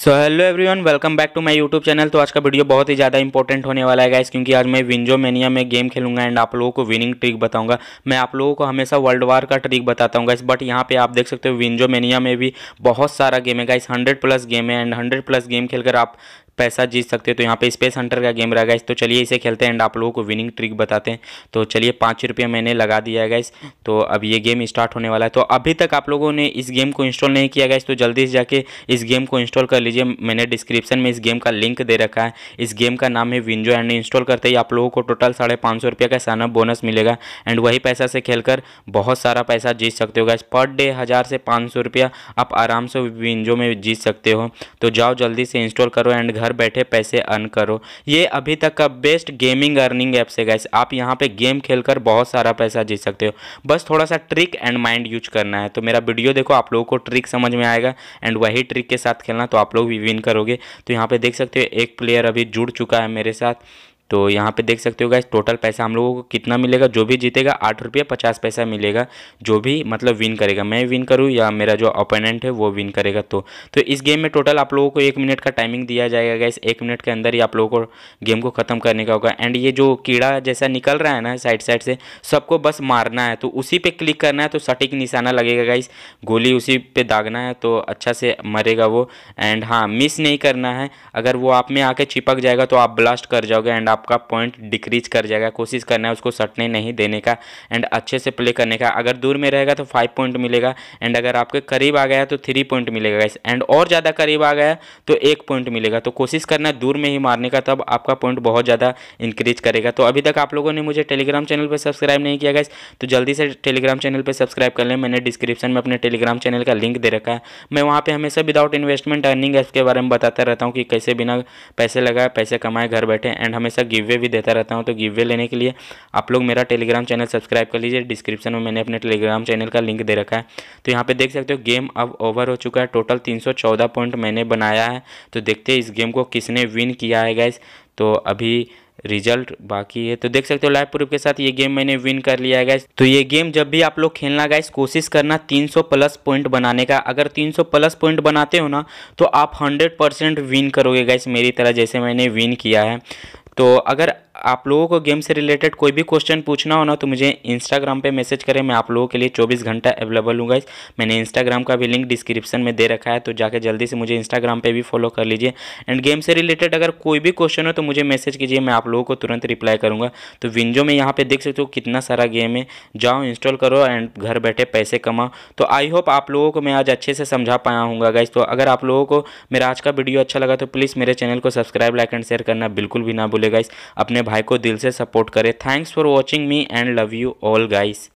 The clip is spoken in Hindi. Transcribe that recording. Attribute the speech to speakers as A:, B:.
A: so hello everyone welcome back to my YouTube channel तो आज का वीडियो बहुत ही ज़्यादा इंपॉर्टेंट होने वाला है गाइस क्योंकि आज मैं विंजो मेनिया में गेम खेलूंगा एंड आप लोगों को विनिंग ट्रिक बताऊंगा मैं आप लोगों को हमेशा वर्ल्ड वार का ट्रिक बताता हूँ गाइस बट यहाँ पे आप देख सकते हो विंजो मेनिया में भी बहुत सारा गेम है गाइस हंड्रेड प्लस गेम है एंड हंड्रेड प्लस गेम खेलकर आप पैसा जीत सकते हो तो यहाँ पे स्पेस हंटर का गेम रहेगा इस तो चलिए इसे खेलते हैं एंड आप लोगों को विनिंग ट्रिक बताते हैं तो चलिए पाँच रुपये मैंने लगा दिया है इस तो अब ये गेम स्टार्ट होने वाला है तो अभी तक आप लोगों ने इस गेम को इंस्टॉल नहीं किया गया तो जल्दी से जाके इस गेम को इंस्टॉल कर लीजिए मैंने डिस्क्रिप्शन में इस गेम का लिंक दे रखा है इस गेम का नाम है विंजो एंड इंस्टॉल करते ही आप लोगों को टोटल साढ़े पाँच सौ रुपये का सानअप बोनस मिलेगा एंड वही पैसा से कर बहुत सारा पैसा जीत सकते हो गैस पर डे हज़ार से पाँच सौ रुपया आप आराम से विंजो में जीत सकते हो तो जाओ जल्दी से इंस्टॉल करो एंड घर घर बैठे पैसे अर्न करो ये अभी तक का बेस्ट गेमिंग अर्निंग ऐप से गैस आप यहाँ पे गेम खेलकर बहुत सारा पैसा जीत सकते हो बस थोड़ा सा ट्रिक एंड माइंड यूज करना है तो मेरा वीडियो देखो आप लोगों को ट्रिक समझ में आएगा एंड वही ट्रिक के साथ खेलना तो आप लोग भी विन करोगे तो यहाँ पर देख सकते हो एक प्लेयर अभी जुड़ चुका है मेरे साथ तो यहाँ पे देख सकते हो गाइस टोटल पैसा हम लोगों को कितना मिलेगा जो भी जीतेगा आठ रुपये पचास पैसा मिलेगा जो भी मतलब विन करेगा मैं विन करूँ या मेरा जो अपोनेंट है वो विन करेगा तो तो इस गेम में टोटल आप लोगों को एक मिनट का टाइमिंग दिया जाएगा गाइस एक मिनट के अंदर ही आप लोगों को गेम को ख़त्म करने का होगा एंड ये जो कीड़ा जैसा निकल रहा है ना साइड साइड से सबको बस मारना है तो उसी पर क्लिक करना है तो सटीक निशाना लगेगा गाइस गोली उसी पर दागना है तो अच्छा से मरेगा वो एंड हाँ मिस नहीं करना है अगर वो आप में आके चिपक जाएगा तो आप ब्लास्ट कर जाओगे एंड आप आपका पॉइंट डिक्रीज कर जाएगा कोशिश करना है उसको सटने नहीं देने का एंड अच्छे से प्ले करने का अगर दूर में रहेगा तो फाइव पॉइंट मिलेगा एंड अगर आपके करीब आ गया तो थ्री पॉइंट मिलेगा एंड और ज़्यादा करीब आ गया तो एक पॉइंट मिलेगा तो कोशिश करना दूर में ही मारने का तब आपका पॉइंट बहुत ज़्यादा इंक्रीज करेगा तो अभी तक आप लोगों ने मुझे टेलीग्राम चैनल पर सब्सक्राइब नहीं किया गया तो जल्दी से टेलीग्राम चैनल पर सब्सक्राइब कर लें मैंने डिस्क्रिप्शन में अपने टेलीग्राम चैनल का लिंक दे रखा है मैं वहाँ पर हमेशा विदाउट इन्वेस्टमेंट अर्निंग ऐप के बारे में बताता रहता हूँ कि कैसे बिना पैसे लगाए पैसे कमाए घर बैठे एंड हमेशा गिवे भी देता रहता हूँ तो गिवे लेने के लिए आप लोग मेरा टेलीग्राम चैनल सब्सक्राइब कर लीजिए डिस्क्रिप्शन में मैंने अपने टेलीग्राम चैनल का लिंक दे रखा है तो यहाँ पर देख सकते हो गेम अब ओवर हो चुका है टोटल तीन पॉइंट मैंने बनाया है तो देखते हैं इस गेम को किसने विन किया है गैस तो अभी रिजल्ट बाकी है तो देख सकते हो लाइव प्रूफ के साथ ये गेम मैंने विन कर लिया है गैस तो ये गेम जब भी आप लोग खेलना गैस कोशिश करना 300 प्लस पॉइंट बनाने का अगर 300 प्लस पॉइंट बनाते हो ना तो आप 100 परसेंट विन करोगे गैस मेरी तरह जैसे मैंने विन किया है तो अगर आप लोगों को गेम से रिलेटेड कोई भी क्वेश्चन पूछना हो ना तो मुझे इंस्टाग्राम पे मैसेज करें मैं आप लोगों के लिए 24 घंटा अवेलेबल हूँ गाइज मैंने इंस्टाग्राम का भी लिंक डिस्क्रिप्शन में दे रखा है तो जाके जल्दी से मुझे इंस्टाग्राम पे भी फॉलो कर लीजिए एंड गेम से रिलेटेड अगर कोई भी क्वेश्चन हो तो मुझे मैसेज कीजिए मैं आप लोगों को तुरंत रिप्लाई करूँगा तो विंजो में यहाँ पर देख सकते हो कितना सारा गेम है जाओ इंस्टॉल करो एंड घर बैठे पैसे कमाओ तो आई होप आप लोगों को मैं आज अच्छे से समझा पाया हूँ गाइज तो अगर आप लोगों को मेरा आज का वीडियो अच्छा लगा तो प्लीज़ मेरे चैनल को सब्सक्राइब लाइक एंड शेयर करना बिल्कुल भी ना भूले इस अपने भाई को दिल से सपोर्ट करें thanks for watching me and love you all guys